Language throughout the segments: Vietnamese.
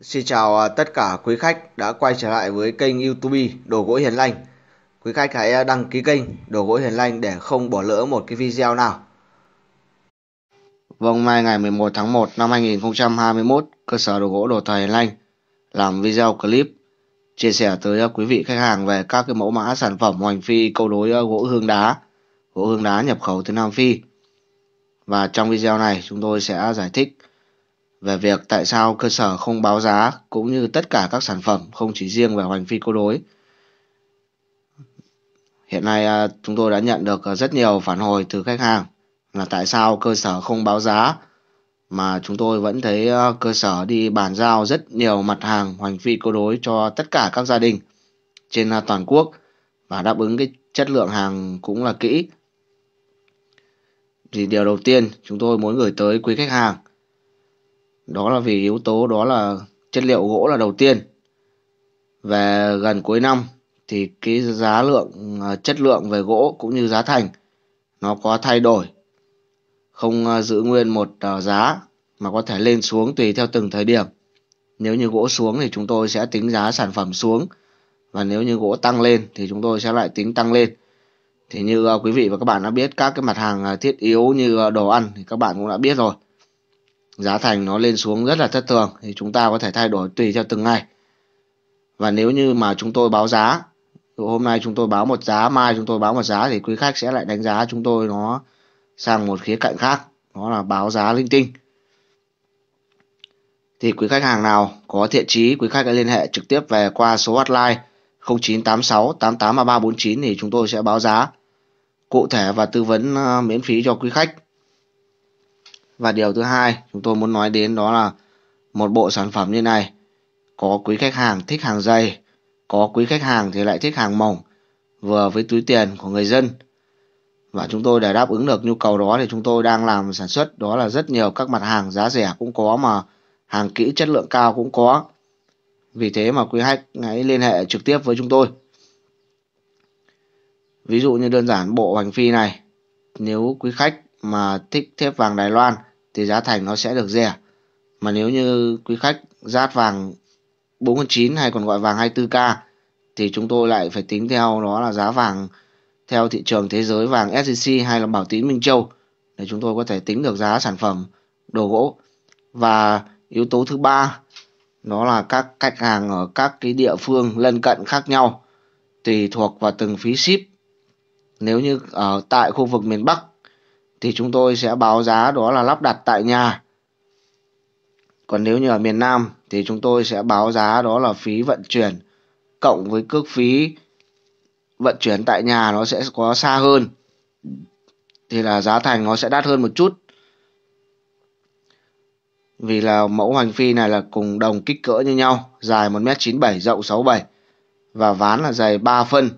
Xin chào à, tất cả quý khách đã quay trở lại với kênh YouTube Đồ gỗ Hiền Lành. Quý khách hãy à, đăng ký kênh Đồ gỗ Hiền Lành để không bỏ lỡ một cái video nào. Vâng, mai ngày 11 tháng 1 năm 2021, cơ sở đồ gỗ Đồ thời Hiền Lành làm video clip chia sẻ tới à, quý vị khách hàng về các cái mẫu mã sản phẩm hoành phi câu đối gỗ hương đá, gỗ hương đá nhập khẩu từ Nam Phi. Và trong video này chúng tôi sẽ giải thích về việc tại sao cơ sở không báo giá cũng như tất cả các sản phẩm không chỉ riêng về hoành phi cô đối. Hiện nay à, chúng tôi đã nhận được à, rất nhiều phản hồi từ khách hàng là tại sao cơ sở không báo giá mà chúng tôi vẫn thấy à, cơ sở đi bàn giao rất nhiều mặt hàng hoành phi cô đối cho tất cả các gia đình trên toàn quốc và đáp ứng cái chất lượng hàng cũng là kỹ. Thì điều đầu tiên chúng tôi muốn gửi tới quý khách hàng đó là vì yếu tố đó là chất liệu gỗ là đầu tiên về gần cuối năm thì cái giá lượng à, chất lượng về gỗ cũng như giá thành nó có thay đổi không à, giữ nguyên một à, giá mà có thể lên xuống tùy theo từng thời điểm nếu như gỗ xuống thì chúng tôi sẽ tính giá sản phẩm xuống và nếu như gỗ tăng lên thì chúng tôi sẽ lại tính tăng lên thì như quý vị và các bạn đã biết các cái mặt hàng thiết yếu như đồ ăn thì các bạn cũng đã biết rồi giá thành nó lên xuống rất là thất thường thì chúng ta có thể thay đổi tùy theo từng ngày và nếu như mà chúng tôi báo giá hôm nay chúng tôi báo một giá mai chúng tôi báo một giá thì quý khách sẽ lại đánh giá chúng tôi nó sang một khía cạnh khác đó là báo giá linh tinh thì quý khách hàng nào có thiện chí quý khách hãy liên hệ trực tiếp về qua số hotline 0986 88 thì chúng tôi sẽ báo giá cụ thể và tư vấn ờ, miễn phí cho quý khách và điều thứ hai chúng tôi muốn nói đến đó là một bộ sản phẩm như này. Có quý khách hàng thích hàng dày, có quý khách hàng thì lại thích hàng mỏng, vừa với túi tiền của người dân. Và chúng tôi để đáp ứng được nhu cầu đó thì chúng tôi đang làm sản xuất đó là rất nhiều các mặt hàng giá rẻ cũng có mà hàng kỹ chất lượng cao cũng có. Vì thế mà quý khách hãy liên hệ trực tiếp với chúng tôi. Ví dụ như đơn giản bộ hành phi này, nếu quý khách mà thích thép vàng Đài Loan thì giá thành nó sẽ được rẻ. Mà nếu như quý khách rát vàng 49 hay còn gọi vàng 24K thì chúng tôi lại phải tính theo đó là giá vàng theo thị trường thế giới vàng SJC hay là Bảo Tín Minh Châu để chúng tôi có thể tính được giá sản phẩm đồ gỗ. Và yếu tố thứ ba đó là các khách hàng ở các cái địa phương lân cận khác nhau tùy thuộc vào từng phí ship. Nếu như ở tại khu vực miền Bắc thì chúng tôi sẽ báo giá đó là lắp đặt tại nhà. Còn nếu như ở miền Nam thì chúng tôi sẽ báo giá đó là phí vận chuyển cộng với cước phí vận chuyển tại nhà nó sẽ có xa hơn. Thì là giá thành nó sẽ đắt hơn một chút. Vì là mẫu hoành phi này là cùng đồng kích cỡ như nhau, dài 1m97, rộng 67 và ván là dày 3 phân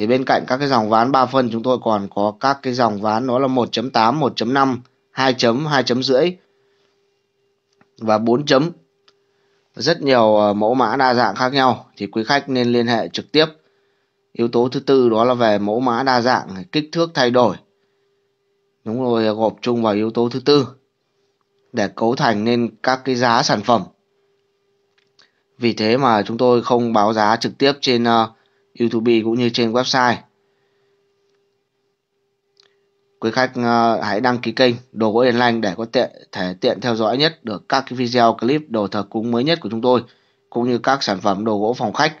thì bên cạnh các cái dòng ván 3 phân chúng tôi còn có các cái dòng ván đó là 1.8, 1.5, 2 chấm, 2 chấm rưỡi và 4 chấm. Rất nhiều ờ, mẫu mã đa dạng khác nhau thì quý khách nên liên hệ trực tiếp. Yếu tố thứ tư đó là về mẫu mã đa dạng, kích thước thay đổi. Đúng rồi, gộp chung vào yếu tố thứ tư để cấu thành nên các cái giá sản phẩm. Vì thế mà chúng tôi không báo giá trực tiếp trên uh, YouTube cũng như trên website. Quý khách uh, hãy đăng ký kênh Đồ Gỗ Hiền Lành để có tiện, thể tiện theo dõi nhất được các video clip đồ thờ cúng mới nhất của chúng tôi cũng như các sản phẩm đồ gỗ phòng khách.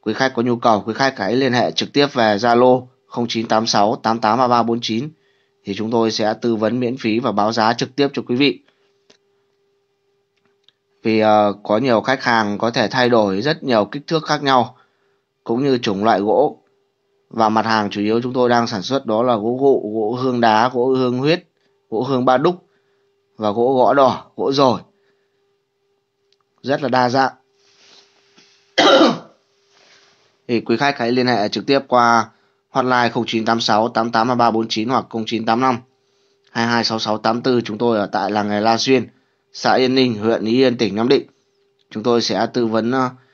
Quý khách có nhu cầu, quý khách hãy liên hệ trực tiếp về Zalo 0986 883349 thì chúng tôi sẽ tư vấn miễn phí và báo giá trực tiếp cho quý vị vì uh, có nhiều khách hàng có thể thay đổi rất nhiều kích thước khác nhau cũng như chủng loại gỗ. Và mặt hàng chủ yếu chúng tôi đang sản xuất đó là gỗ gụ, gỗ hương đá, gỗ hương huyết, gỗ hương ba đúc và gỗ gõ đỏ, gỗ rồi. Rất là đa dạng. thì quý khách hãy liên hệ trực tiếp qua hotline 0986 883349 hoặc 0985 226684 chúng tôi ở tại làng nghề La Xuyên, xã Yên Ninh, huyện Ý Yên, tỉnh Nam Định. Chúng tôi sẽ tư vấn ờ,